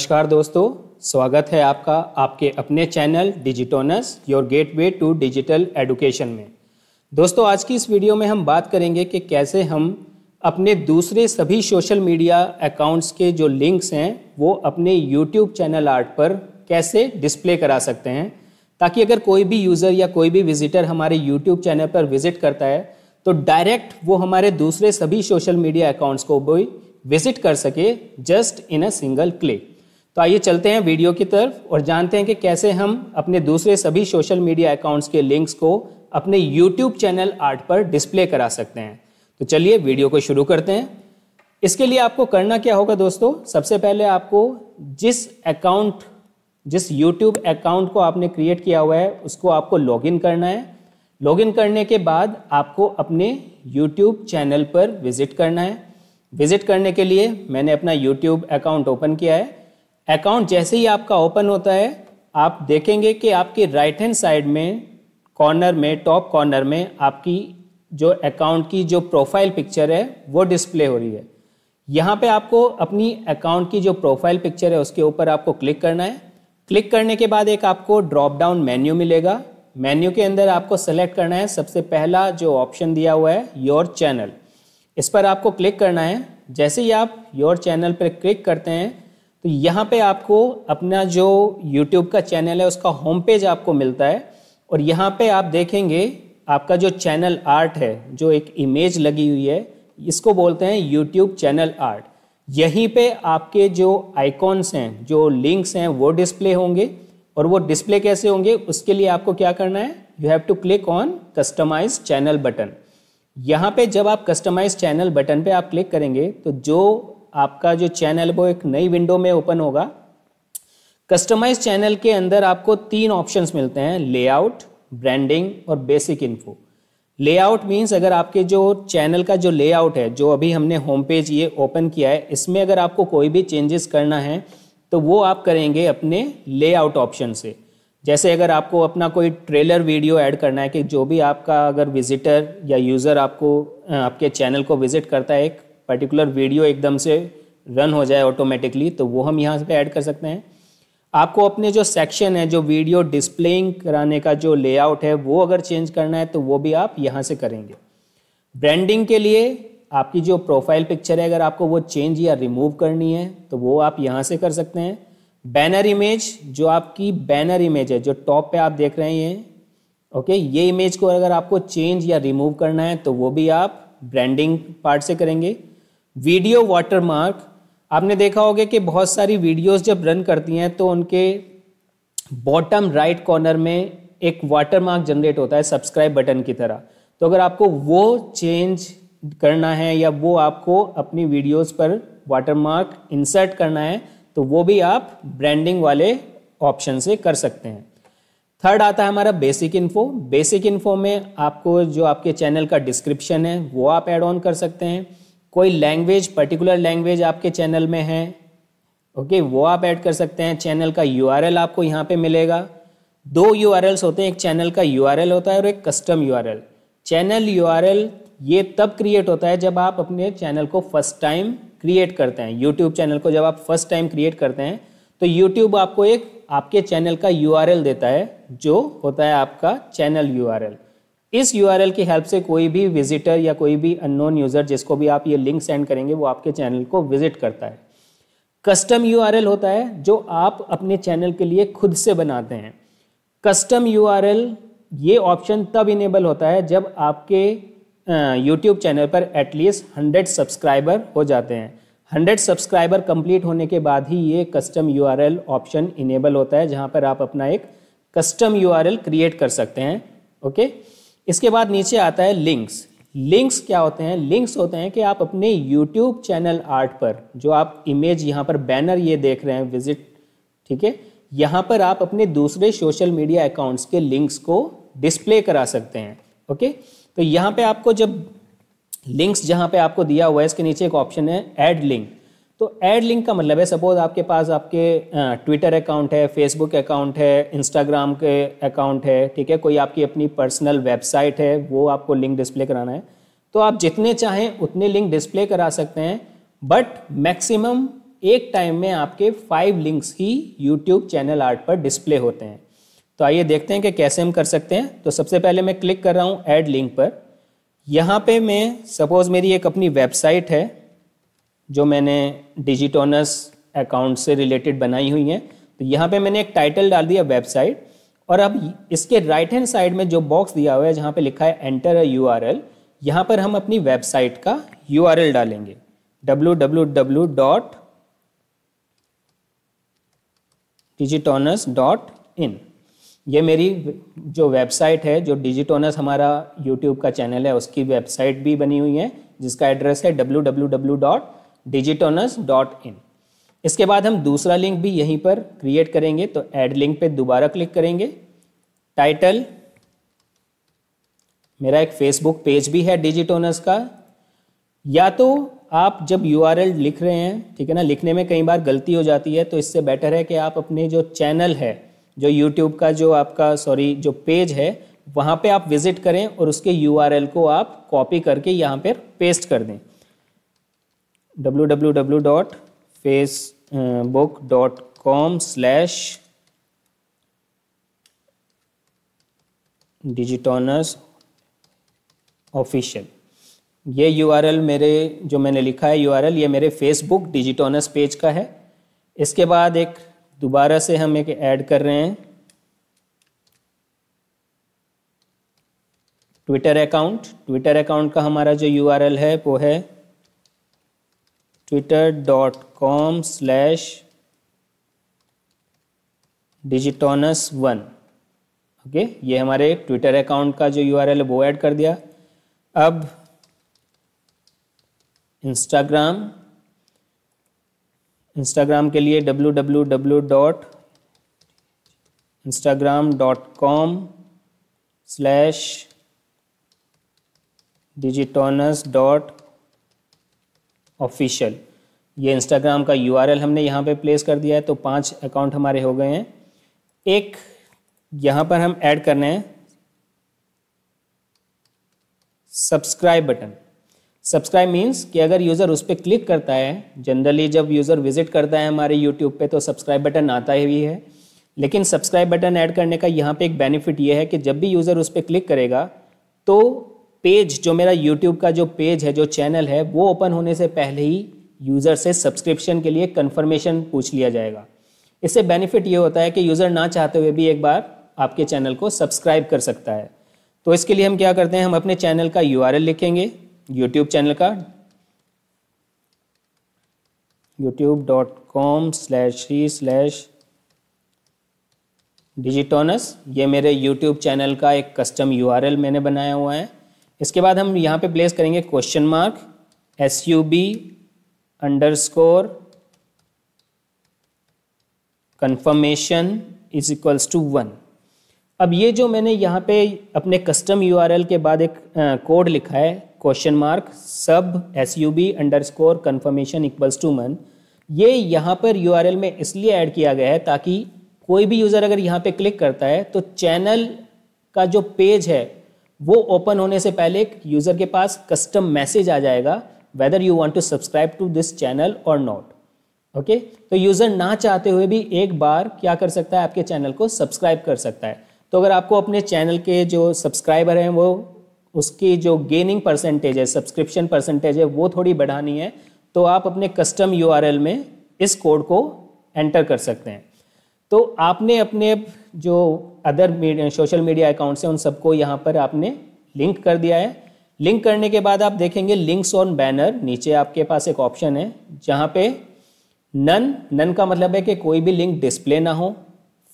नमस्कार दोस्तों स्वागत है आपका आपके अपने channel Digitones your gateway to digital education में दोस्तों आज की इस वीडियो में हम बात करेंगे कि कैसे हम अपने दूसरे सभी सोशल मीडिया अकाउंट्स के जो लिंक्स हैं वो अपने यूट्यूब चैनल आर्ट पर कैसे डिस्प्ले करा सकते हैं ताकि अगर कोई भी यूज़र या कोई भी विजिटर हमारे यूट्यूब चैनल पर विजिट करता है तो डायरेक्ट वो हमारे दूसरे सभी सोशल मीडिया अकाउंट्स को भी विजिट कर सके just in a single click तो आइए चलते हैं वीडियो की तरफ और जानते हैं कि कैसे हम अपने दूसरे सभी सोशल मीडिया अकाउंट्स के लिंक्स को अपने यूट्यूब चैनल आर्ट पर डिस्प्ले करा सकते हैं तो चलिए वीडियो को शुरू करते हैं इसके लिए आपको करना क्या होगा दोस्तों सबसे पहले आपको जिस अकाउंट जिस यूट्यूब अकाउंट को आपने क्रिएट किया हुआ है उसको आपको लॉगिन करना है लॉगिन करने के बाद आपको अपने यूट्यूब चैनल पर विजिट करना है विजिट करने के लिए मैंने अपना यूट्यूब अकाउंट ओपन किया है अकाउंट जैसे ही आपका ओपन होता है आप देखेंगे कि आपके राइट हैंड साइड में कॉर्नर में टॉप कॉर्नर में आपकी जो अकाउंट की जो प्रोफाइल पिक्चर है वो डिस्प्ले हो रही है यहाँ पे आपको अपनी अकाउंट की जो प्रोफाइल पिक्चर है उसके ऊपर आपको क्लिक करना है क्लिक करने के बाद एक आपको ड्रॉप डाउन मेन्यू मिलेगा मेन्यू के अंदर आपको सेलेक्ट करना है सबसे पहला जो ऑप्शन दिया हुआ है योर चैनल इस पर आपको क्लिक करना है जैसे ही आप योर चैनल पर क्लिक करते हैं तो यहाँ पे आपको अपना जो यूट्यूब का चैनल है उसका होम पेज आपको मिलता है और यहाँ पे आप देखेंगे आपका जो चैनल आर्ट है जो एक इमेज लगी हुई है इसको बोलते हैं यूट्यूब चैनल आर्ट यहीं पे आपके जो आइकॉन्स हैं जो लिंक्स हैं वो डिस्प्ले होंगे और वो डिस्प्ले कैसे होंगे उसके लिए आपको क्या करना है you have to click on customize channel button यहाँ पे जब आप कस्टमाइज चैनल बटन पे आप क्लिक करेंगे तो जो आपका जो चैनल वो एक नई विंडो में ओपन होगा कस्टमाइज चैनल के अंदर आपको तीन ऑप्शन मिलते हैं लेआउट ब्रांडिंग और बेसिक इन्फो लेआउट मीन्स अगर आपके जो चैनल का जो लेआउट है जो अभी हमने होम पेज ये ओपन किया है इसमें अगर आपको कोई भी चेंजेस करना है तो वो आप करेंगे अपने लेआउट ऑप्शन से जैसे अगर आपको अपना कोई ट्रेलर वीडियो ऐड करना है कि जो भी आपका अगर विजिटर या यूज़र आपको आपके चैनल को विजिट करता है एक पर्टिकुलर वीडियो एकदम से रन हो जाए ऑटोमेटिकली तो वो हम यहाँ पे ऐड कर सकते हैं आपको अपने जो सेक्शन है जो वीडियो डिस्प्लेइंग कराने का जो लेआउट है वो अगर चेंज करना है तो वो भी आप यहाँ से करेंगे ब्रांडिंग के लिए आपकी जो प्रोफाइल पिक्चर है अगर आपको वो चेंज या रिमूव करनी है तो वो आप यहाँ से कर सकते हैं बैनर इमेज जो आपकी बैनर इमेज है जो टॉप पे आप देख रहे हैं ओके ये इमेज को अगर आपको चेंज या रिमूव करना है तो वो भी आप ब्रांडिंग पार्ट से करेंगे वीडियो वाटरमार्क आपने देखा होगा कि बहुत सारी वीडियोस जब रन करती हैं तो उनके बॉटम राइट कॉर्नर में एक वाटरमार्क जनरेट होता है सब्सक्राइब बटन की तरह तो अगर आपको वो चेंज करना है या वो आपको अपनी वीडियोस पर वाटरमार्क इंसर्ट करना है तो वो भी आप ब्रांडिंग वाले ऑप्शन से कर सकते हैं थर्ड आता है हमारा बेसिक इन्फो बेसिक इन्फो में आपको जो आपके चैनल का डिस्क्रिप्शन है वो आप एड ऑन कर सकते हैं कोई लैंग्वेज पर्टिकुलर लैंग्वेज आपके चैनल में है ओके okay, वो आप ऐड कर सकते हैं चैनल का यू आपको यहाँ पे मिलेगा दो यू होते हैं एक चैनल का यू होता है और एक कस्टम यू चैनल यू ये तब क्रिएट होता है जब आप अपने चैनल को फर्स्ट टाइम क्रिएट करते हैं यूट्यूब चैनल को जब आप फर्स्ट टाइम क्रिएट करते हैं तो यूट्यूब आपको एक आपके चैनल का यू देता है जो होता है आपका चैनल यू इस यू की हेल्प से कोई भी विजिटर या कोई भी अननोन यूज़र जिसको भी आप ये लिंक सेंड करेंगे वो आपके चैनल को विजिट करता है कस्टम यू होता है जो आप अपने चैनल के लिए खुद से बनाते हैं कस्टम यूआरएल ये ऑप्शन तब इनेबल होता है जब आपके यूट्यूब चैनल पर एटलीस्ट हंड्रेड सब्सक्राइबर हो जाते हैं हंड्रेड सब्सक्राइबर कंप्लीट होने के बाद ही ये कस्टम यू ऑप्शन इनेबल होता है जहाँ पर आप अपना एक कस्टम यू क्रिएट कर सकते हैं ओके okay? इसके बाद नीचे आता है लिंक्स लिंक्स क्या होते हैं लिंक्स होते हैं कि आप अपने यूट्यूब चैनल आर्ट पर जो आप इमेज यहाँ पर बैनर ये देख रहे हैं विजिट ठीक है यहाँ पर आप अपने दूसरे सोशल मीडिया अकाउंट्स के लिंक्स को डिस्प्ले करा सकते हैं ओके तो यहाँ पे आपको जब लिंक्स जहाँ पे आपको दिया हुआ है इसके नीचे एक ऑप्शन है एड लिंक तो ऐड लिंक का मतलब है सपोज आपके पास आपके ट्विटर अकाउंट है फेसबुक अकाउंट है इंस्टाग्राम के अकाउंट है ठीक है कोई आपकी अपनी पर्सनल वेबसाइट है वो आपको लिंक डिस्प्ले कराना है तो आप जितने चाहें उतने लिंक डिस्प्ले करा सकते हैं बट मैक्सिमम एक टाइम में आपके फाइव लिंक्स ही यूट्यूब चैनल आर्ट पर डिस्प्ले होते हैं तो आइए देखते हैं कि कैसे हम कर सकते हैं तो सबसे पहले मैं क्लिक कर रहा हूँ ऐड लिंक पर यहाँ पे मैं सपोज़ मेरी एक अपनी वेबसाइट है जो मैंने डिजिटोनस अकाउंट से रिलेटेड बनाई हुई हैं तो यहाँ पे मैंने एक टाइटल डाल दिया वेबसाइट और अब इसके राइट हैंड साइड में जो बॉक्स दिया हुआ है जहाँ पे लिखा है enter a U R L यहाँ पर हम अपनी वेबसाइट का यू आर एल डालेंगे W W W dot Digitoners dot in ये मेरी जो वेबसाइट है जो डिजिटोनस हमारा यूट्यूब का चैनल है उसकी वेबसाइट भी बनी हुई है जिसका एड्रेस है W W W dot Digitoners dot in इसके बाद हम दूसरा लिंक भी यहीं पर क्रिएट करेंगे तो ऐड लिंक पे दोबारा क्लिक करेंगे टाइटल मेरा एक फेसबुक पेज भी है डिजिटोनस का या तो आप जब यू लिख रहे हैं ठीक है ना लिखने में कई बार गलती हो जाती है तो इससे बेटर है कि आप अपने जो चैनल है जो यूट्यूब का जो आपका सॉरी जो पेज है वहाँ पे आप विजिट करें और उसके यू को आप कॉपी करके यहाँ पर पेस्ट कर दें www.facebook.com uh, slash digitoners official ये यूआरएल मेरे जो मैंने लिखा है यूआरएल ये मेरे फेसबुक डिजिटोनस पेज का है इसके बाद एक दोबारा से हम एक ऐड कर रहे हैं ट्विटर अकाउंट ट्विटर अकाउंट का हमारा जो यू है वो है Twitter dot com slash Digitoners one okay ये हमारे ट्विटर अकाउंट का जो यूआरएल है वो ऐड कर दिया अब इंस्टाग्राम इंस्टाग्राम के लिए W W W dot Instagram dot com slash Digitoners dot official ये इंस्टाग्राम का यू हमने यहाँ पे प्लेस कर दिया है तो पांच अकाउंट हमारे हो गए हैं एक यहाँ पर हम ऐड करने हैं सब्सक्राइब बटन सब्सक्राइब मीन्स कि अगर यूज़र उस पर क्लिक करता है जनरली जब यूज़र विजिट करता है हमारे यूट्यूब पे तो सब्सक्राइब बटन आता ही है लेकिन सब्सक्राइब बटन ऐड करने का यहाँ पे एक बेनिफिट ये है कि जब भी यूज़र उस पर क्लिक करेगा तो पेज जो मेरा यूट्यूब का जो पेज है जो चैनल है वो ओपन होने से पहले ही यूज़र से सब्सक्रिप्शन के लिए कन्फर्मेशन पूछ लिया जाएगा इससे बेनिफिट ये होता है कि यूज़र ना चाहते हुए भी एक बार आपके चैनल को सब्सक्राइब कर सकता है तो इसके लिए हम क्या करते हैं हम अपने चैनल का यू लिखेंगे यूट्यूब चैनल का यूट्यूब डॉट कॉम स्लैश ही स्लैश डिजिटोनस ये मेरे यूट्यूब चैनल का एक कस्टम यू मैंने बनाया हुआ है इसके बाद हम यहाँ पे प्लेस करेंगे question mark S U B underscore confirmation is equals to one अब ये जो मैंने यहाँ पे अपने कस्टम एल के बाद एक कोड लिखा है question mark sub S U B underscore confirmation equals to one ये यहाँ पर एल में इसलिए ऐड किया गया है ताकि कोई भी यूज़र अगर यहाँ पे क्लिक करता है तो चैनल का जो पेज है वो ओपन होने से पहले यूज़र के पास कस्टम मैसेज आ जाएगा whether you want to subscribe to this channel और नॉट ओके तो यूज़र ना चाहते हुए भी एक बार क्या कर सकता है आपके चैनल को सब्सक्राइब कर सकता है तो अगर आपको अपने चैनल के जो सब्सक्राइबर हैं वो उसकी जो गेनिंग परसेंटेज है सब्सक्रिप्शन परसेंटेज है वो थोड़ी बढ़ानी है तो आप अपने कस्टम यू में इस कोड को एंटर कर सकते हैं तो आपने अपने जो other media social media accounts हैं उन सबको यहाँ पर आपने लिंक कर दिया है लिंक करने के बाद आप देखेंगे लिंक्स ऑन बैनर नीचे आपके पास एक ऑप्शन है जहाँ पे नन नन का मतलब है कि कोई भी लिंक डिस्प्ले ना हो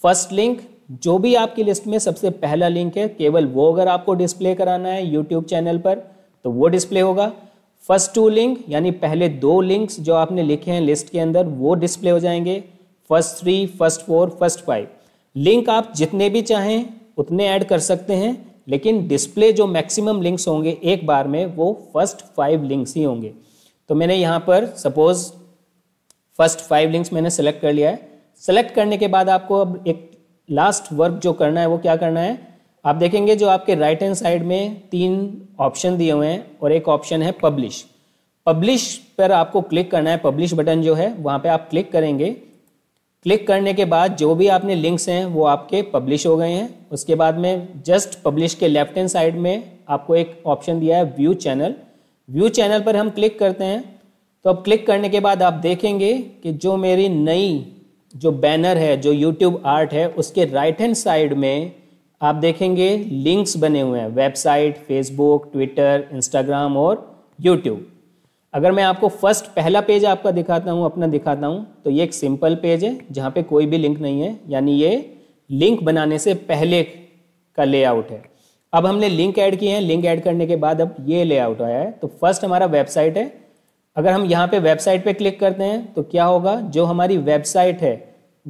फर्स्ट लिंक जो भी आपकी लिस्ट में सबसे पहला लिंक है केवल वो अगर आपको डिस्प्ले कराना है यूट्यूब चैनल पर तो वो डिस्प्ले होगा फर्स्ट टू लिंक यानी पहले दो लिंक्स जो आपने लिखे हैं लिस्ट के अंदर वो डिस्प्ले हो जाएंगे first three first four first five link आप जितने भी चाहें उतने ऐड कर सकते हैं लेकिन डिस्प्ले जो मैक्सिमम लिंक्स होंगे एक बार में वो फर्स्ट फाइव लिंक्स ही होंगे तो मैंने यहाँ पर सपोज फर्स्ट फाइव लिंक्स मैंने सेलेक्ट कर लिया है सेलेक्ट करने के बाद आपको अब एक लास्ट वर्क जो करना है वो क्या करना है आप देखेंगे जो आपके राइट हैंड साइड में तीन ऑप्शन दिए हुए हैं और एक ऑप्शन है पब्लिश पब्लिश पर आपको क्लिक करना है पब्लिश बटन जो है वहाँ पे आप क्लिक करेंगे क्लिक करने के बाद जो भी आपने लिंक्स हैं वो आपके पब्लिश हो गए हैं उसके बाद में जस्ट पब्लिश के लेफ्ट हैंड साइड में आपको एक ऑप्शन दिया है व्यू चैनल व्यू चैनल पर हम क्लिक करते हैं तो अब क्लिक करने के बाद आप देखेंगे कि जो मेरी नई जो बैनर है जो यूट्यूब आर्ट है उसके राइट हैंड साइड में आप देखेंगे लिंक्स बने हुए हैं वेबसाइट फेसबुक ट्विटर इंस्टाग्राम और यूट्यूब अगर मैं आपको फर्स्ट पहला पेज आपका दिखाता हूँ अपना दिखाता हूँ तो ये एक सिंपल पेज है जहाँ पे कोई भी लिंक नहीं है यानी ये लिंक बनाने से पहले का लेआउट है अब हमने लिंक ऐड किए हैं लिंक ऐड करने के बाद अब ये लेआउट आया है तो फर्स्ट हमारा वेबसाइट है अगर हम यहाँ पे वेबसाइट पे क्लिक करते हैं तो क्या होगा जो हमारी वेबसाइट है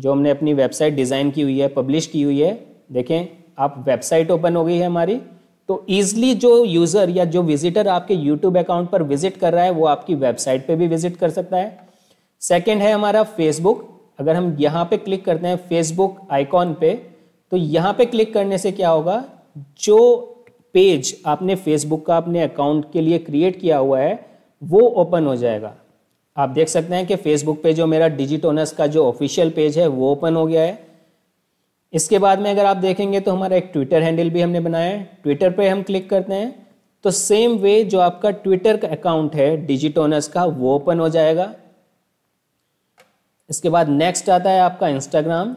जो हमने अपनी वेबसाइट डिज़ाइन की हुई है पब्लिश की हुई है देखें आप वेबसाइट ओपन हो गई है हमारी तो ईज़िली जो यूज़र या जो विजिटर आपके यूट्यूब अकाउंट पर विजिट कर रहा है वो आपकी वेबसाइट पे भी विजिट कर सकता है सेकंड है हमारा फेसबुक अगर हम यहाँ पे क्लिक करते हैं फेसबुक आइकॉन पे तो यहाँ पे क्लिक करने से क्या होगा जो पेज आपने फेसबुक का अपने अकाउंट के लिए क्रिएट किया हुआ है वो ओपन हो जाएगा आप देख सकते हैं कि फेसबुक पे जो मेरा डिजिटोनस का जो ऑफिशियल पेज है वो ओपन हो गया है इसके बाद में अगर आप देखेंगे तो हमारा एक ट्विटर हैंडल भी हमने बनाया है ट्विटर पे हम क्लिक करते हैं तो सेम वे जो आपका ट्विटर का अकाउंट है डिजिटोनस का वो ओपन हो जाएगा इसके बाद नेक्स्ट आता है आपका इंस्टाग्राम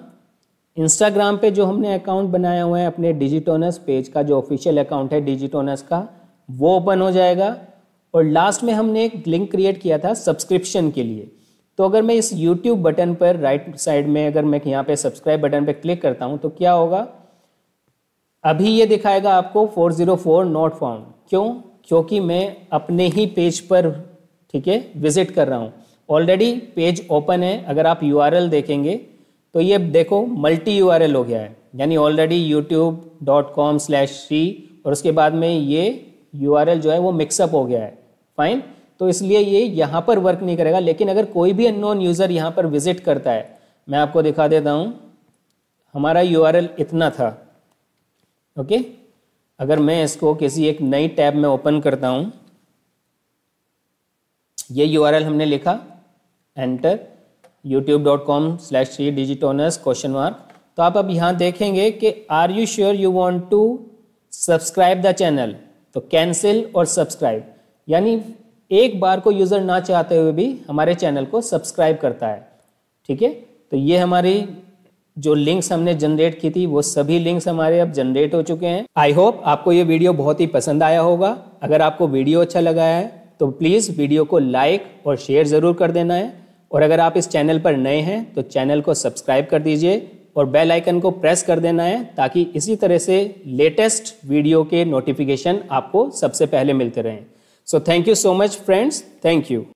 इंस्टाग्राम पे जो हमने अकाउंट बनाया हुआ है अपने डिजिटोनस पेज का जो ऑफिशियल अकाउंट है डिजिटोनस का वो ओपन हो जाएगा और लास्ट में हमने एक लिंक क्रिएट किया था सब्सक्रिप्शन के लिए तो अगर मैं इस यूट्यूब बटन पर राइट साइड में अगर मैं यहाँ पे सब्सक्राइब बटन पर क्लिक करता हूँ तो क्या होगा अभी ये दिखाएगा आपको 404 नॉट फाउंड क्यों क्योंकि मैं अपने ही पेज पर ठीक है विजिट कर रहा हूँ ऑलरेडी पेज ओपन है अगर आप यू देखेंगे तो ये देखो मल्टी यू हो गया है यानी already YouTube dot com slash C और उसके बाद में ये यू जो है वो मिक्सअप हो गया है फाइन तो इसलिए ये यहाँ पर वर्क नहीं करेगा लेकिन अगर कोई भी अननोन यूज़र यहाँ पर विजिट करता है मैं आपको दिखा देता हूँ हमारा यू इतना था ओके अगर मैं इसको किसी एक नई टैब में ओपन करता हूँ ये यू हमने लिखा enter YouTube dot com slash three Digitoners question mark तो आप अब यहाँ देखेंगे कि are you sure you want to subscribe the channel तो कैंसिल और सब्सक्राइब यानी एक बार को यूज़र ना चाहते हुए भी हमारे चैनल को सब्सक्राइब करता है ठीक है तो ये हमारी जो लिंक्स हमने जनरेट की थी वो सभी लिंक्स हमारे अब जनरेट हो चुके हैं आई होप आपको ये वीडियो बहुत ही पसंद आया होगा अगर आपको वीडियो अच्छा लगा है तो प्लीज़ वीडियो को लाइक और शेयर ज़रूर कर देना है और अगर आप इस चैनल पर नए हैं तो चैनल को सब्सक्राइब कर दीजिए और बेल आइकन को प्रेस कर देना है ताकि इसी तरह से लेटेस्ट वीडियो के नोटिफिकेशन आपको सबसे पहले मिलते रहें So thank you so much friends. Thank you.